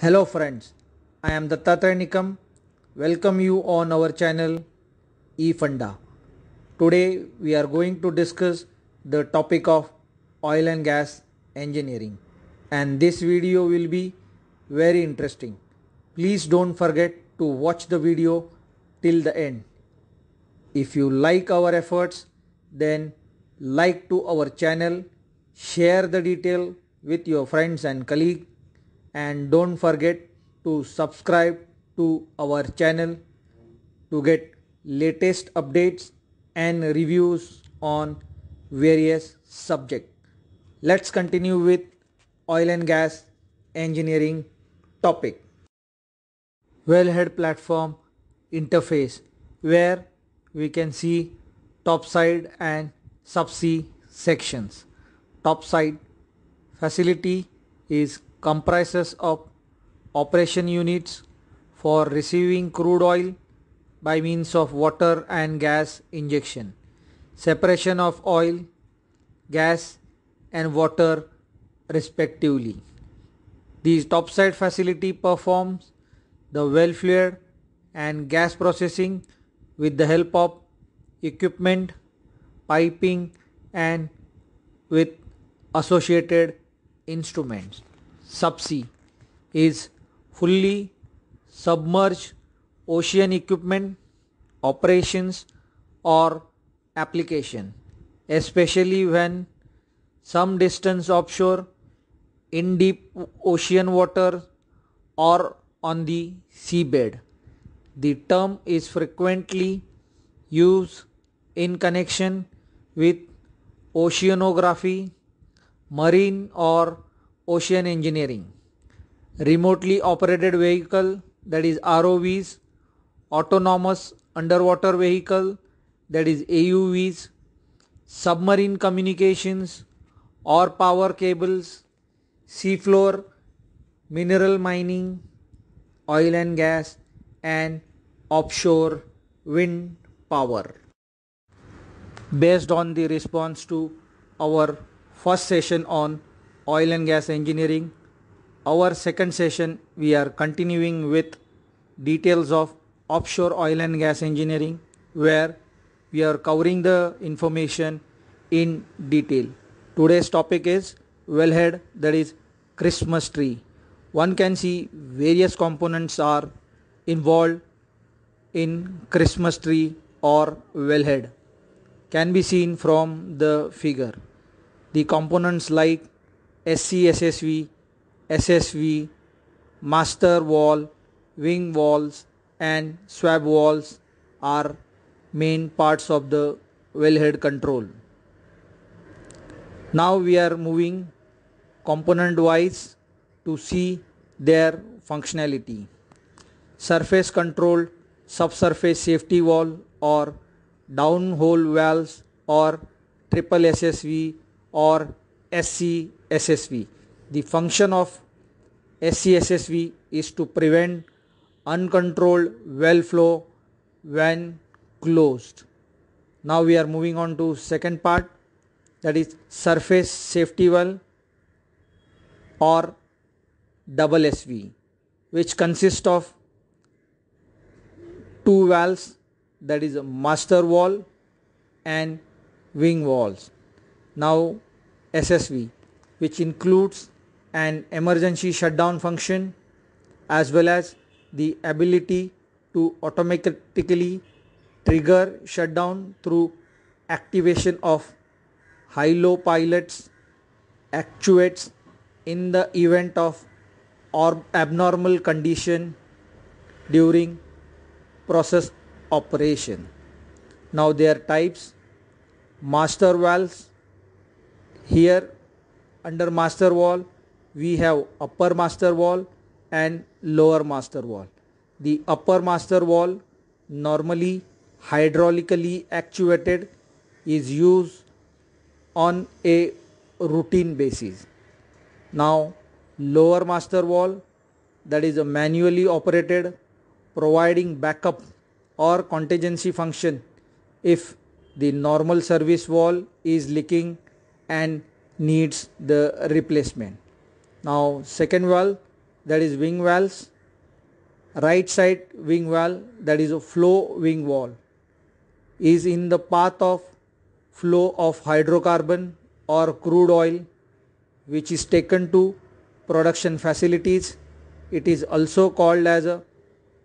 Hello friends, I am Dattatreya Nikam. Welcome you on our channel eFunda. Today we are going to discuss the topic of oil and gas engineering and this video will be very interesting. Please don't forget to watch the video till the end. If you like our efforts then like to our channel, share the detail with your friends and colleagues and don't forget to subscribe to our channel to get latest updates and reviews on various subject. Let's continue with oil and gas engineering topic. Wellhead platform interface where we can see topside and subsea sections. Topside facility is comprises of operation units for receiving crude oil by means of water and gas injection, separation of oil, gas and water respectively. The topside facility performs the well welfare and gas processing with the help of equipment, piping and with associated instruments. Subsea is fully submerged ocean equipment, operations or application, especially when some distance offshore in deep ocean water or on the seabed. The term is frequently used in connection with oceanography, marine or ocean engineering, remotely operated vehicle that is ROVs, autonomous underwater vehicle that is AUVs, submarine communications or power cables, seafloor, mineral mining, oil and gas and offshore wind power. Based on the response to our first session on oil and gas engineering. Our second session we are continuing with details of offshore oil and gas engineering where we are covering the information in detail. Today's topic is wellhead that is Christmas tree. One can see various components are involved in Christmas tree or wellhead can be seen from the figure. The components like SCSSV, SSV, master wall, wing walls and swab walls are main parts of the wellhead control. Now we are moving component wise to see their functionality. Surface control, subsurface safety wall or downhole valves or triple SSV or SC SSV. The function of SCSSV is to prevent uncontrolled well flow when closed. Now we are moving on to second part that is surface safety valve or double SV which consists of two valves that is a master wall and wing walls. Now SSV which includes an emergency shutdown function as well as the ability to automatically trigger shutdown through activation of high low pilots actuates in the event of or abnormal condition during process operation now their types master valves here under master wall we have upper master wall and lower master wall. The upper master wall normally hydraulically actuated is used on a routine basis. Now lower master wall that is a manually operated providing backup or contingency function if the normal service wall is leaking and needs the replacement. Now second valve that is wing valves, right side wing valve that is a flow wing wall, is in the path of flow of hydrocarbon or crude oil which is taken to production facilities. It is also called as a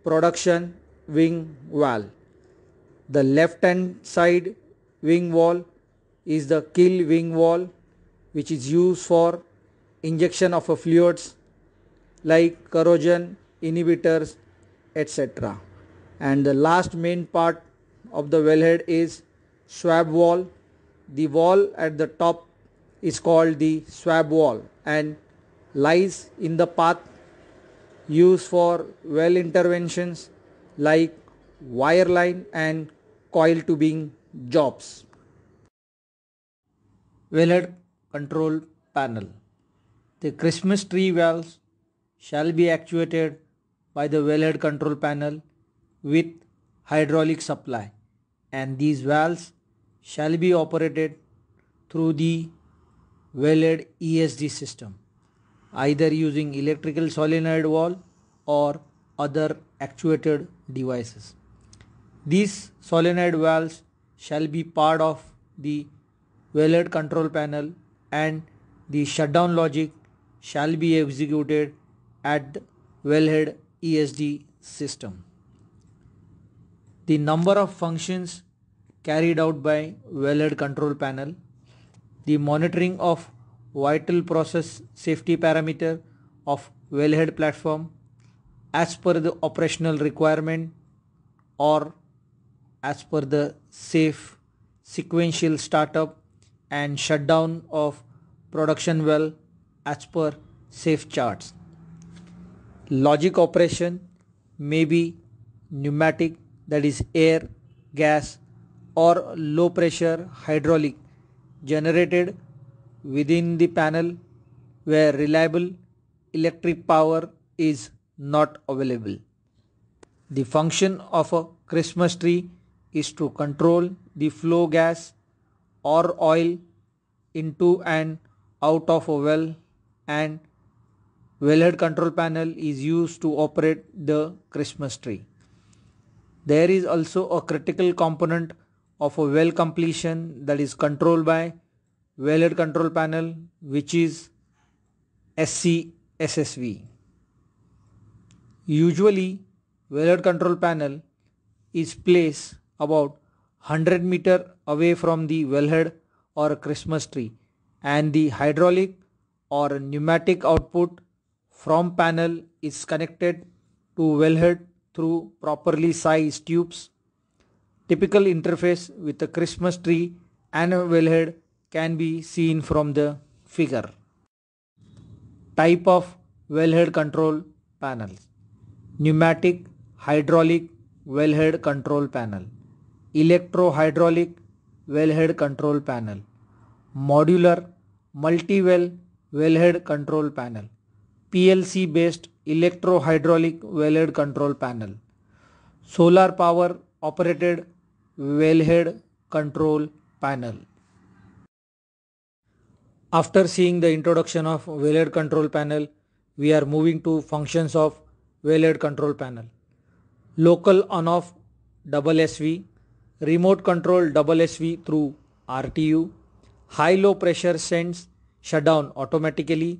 production wing valve. The left hand side wing wall is the kill wing wall which is used for injection of fluids like corrosion inhibitors etc and the last main part of the wellhead is swab wall the wall at the top is called the swab wall and lies in the path used for well interventions like wireline and coil tubing jobs. Wellhead control panel. The Christmas tree valves shall be actuated by the wellhead control panel with hydraulic supply and these valves shall be operated through the wellhead ESD system either using electrical solenoid valve or other actuated devices. These solenoid valves shall be part of the wellhead control panel and the shutdown logic shall be executed at the wellhead ESD system. The number of functions carried out by wellhead control panel, the monitoring of vital process safety parameter of wellhead platform as per the operational requirement or as per the safe sequential startup and shutdown of production well as per safe charts. Logic operation may be pneumatic that is air, gas or low pressure hydraulic generated within the panel where reliable electric power is not available. The function of a Christmas tree is to control the flow gas or oil into and out of a well and wellhead control panel is used to operate the Christmas tree. There is also a critical component of a well completion that is controlled by wellhead control panel which is SCSSV. Usually wellhead control panel is placed about 100 meter away from the wellhead or Christmas tree and the hydraulic or pneumatic output from panel is connected to wellhead through properly sized tubes. Typical interface with a Christmas tree and a wellhead can be seen from the figure. Type of wellhead control panels. Pneumatic, hydraulic, wellhead control panel electro-hydraulic wellhead control panel, modular multi-well wellhead control panel, PLC based electro-hydraulic wellhead control panel, solar power operated wellhead control panel. After seeing the introduction of wellhead control panel, we are moving to functions of wellhead control panel. Local on-off double SV remote control SV through RTU, high low pressure sends shutdown automatically,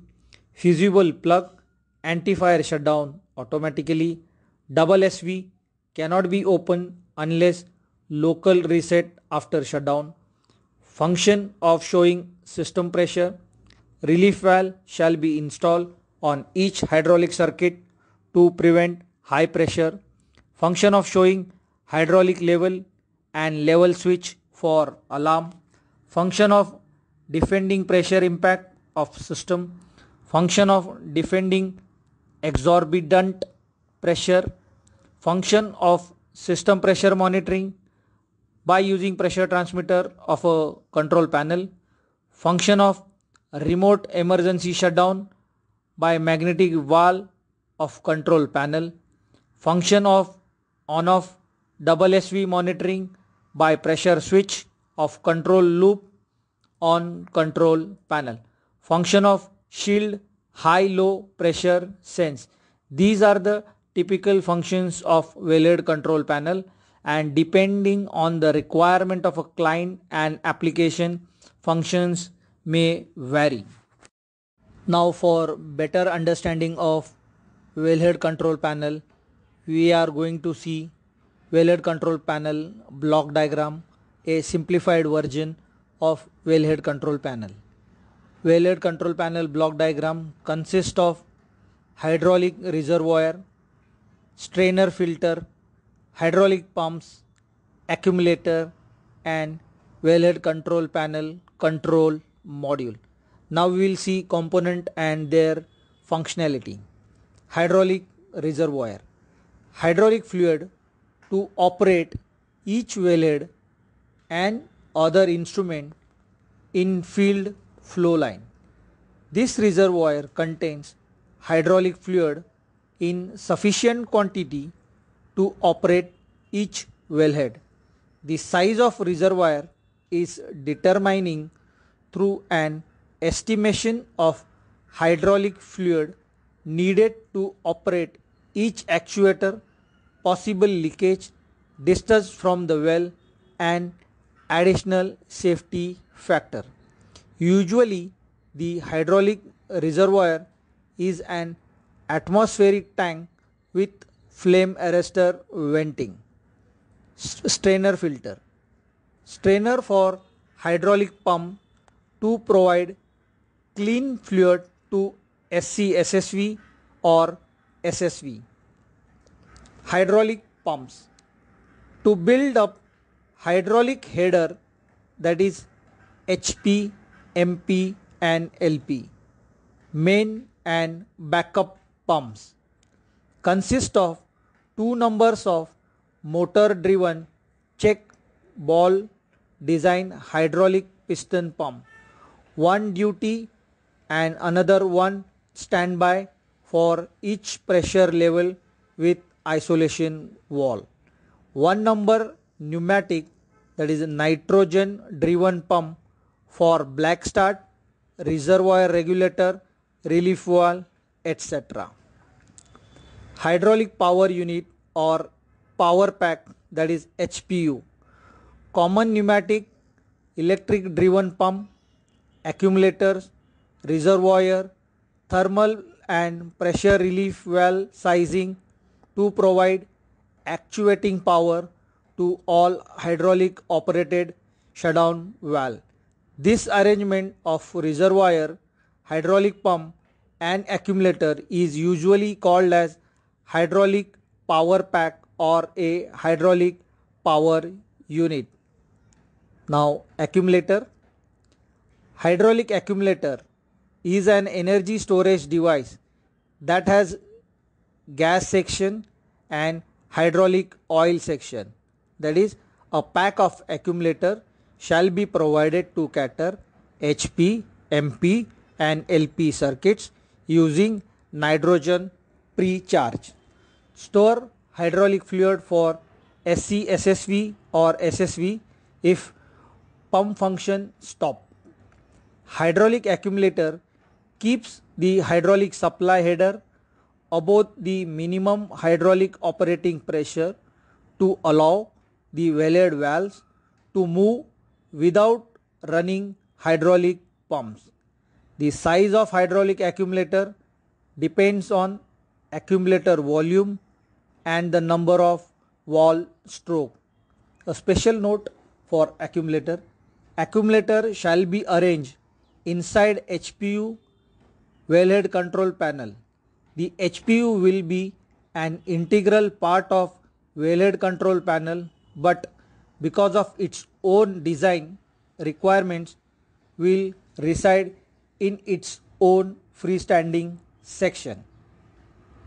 fusible plug anti-fire shutdown automatically, SV cannot be open unless local reset after shutdown, function of showing system pressure, relief valve shall be installed on each hydraulic circuit to prevent high pressure, function of showing hydraulic level and level switch for alarm, function of defending pressure impact of system, function of defending exorbitant pressure, function of system pressure monitoring by using pressure transmitter of a control panel, function of remote emergency shutdown by magnetic valve of control panel, function of on-off double SV monitoring by pressure switch of control loop on control panel. Function of shield high low pressure sense. These are the typical functions of Waylaid control panel and depending on the requirement of a client and application functions may vary. Now for better understanding of wellhead control panel we are going to see wellhead control panel block diagram, a simplified version of wellhead control panel. Wellhead control panel block diagram consists of hydraulic reservoir, strainer filter, hydraulic pumps, accumulator and wellhead control panel control module. Now we will see component and their functionality. Hydraulic reservoir. Hydraulic fluid to operate each wellhead and other instrument in field flow line. This reservoir contains hydraulic fluid in sufficient quantity to operate each wellhead. The size of reservoir is determining through an estimation of hydraulic fluid needed to operate each actuator possible leakage, distance from the well, and additional safety factor. Usually, the hydraulic reservoir is an atmospheric tank with flame arrestor venting. Strainer filter. Strainer for hydraulic pump to provide clean fluid to SCSSV or SSV hydraulic pumps to build up hydraulic header that is HP, MP and LP. Main and backup pumps consist of two numbers of motor driven check ball design hydraulic piston pump, one duty and another one standby for each pressure level with isolation wall. One number pneumatic that is nitrogen driven pump for black start, reservoir regulator, relief wall, etc. Hydraulic power unit or power pack that is HPU. Common pneumatic, electric driven pump, accumulators, reservoir, thermal and pressure relief valve sizing, to provide actuating power to all hydraulic operated shutdown valve. This arrangement of reservoir, hydraulic pump and accumulator is usually called as hydraulic power pack or a hydraulic power unit. Now accumulator. Hydraulic accumulator is an energy storage device that has gas section and hydraulic oil section. That is, a pack of accumulator shall be provided to cater HP, MP and LP circuits using nitrogen pre-charge. Store hydraulic fluid for SC SSV or SSV if pump function stop. Hydraulic accumulator keeps the hydraulic supply header above the minimum hydraulic operating pressure to allow the wellhead valves to move without running hydraulic pumps. The size of hydraulic accumulator depends on accumulator volume and the number of wall stroke. A special note for accumulator. Accumulator shall be arranged inside HPU wellhead control panel. The HPU will be an integral part of wellhead control panel but because of its own design requirements will reside in its own freestanding section.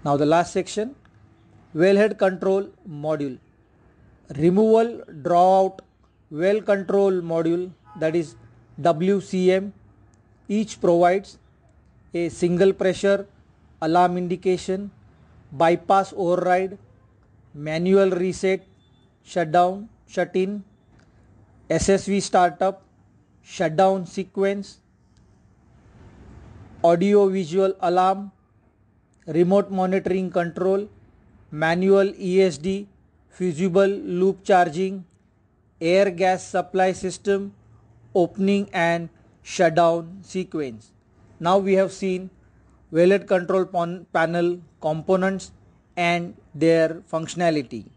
Now the last section wellhead control module removal drawout well control module that is WCM each provides a single pressure alarm indication, bypass override, manual reset, shutdown, shut in, SSV startup, shutdown sequence, audio visual alarm, remote monitoring control, manual ESD, fusible loop charging, air gas supply system, opening and shutdown sequence. Now we have seen Wavelet control panel components and their functionality.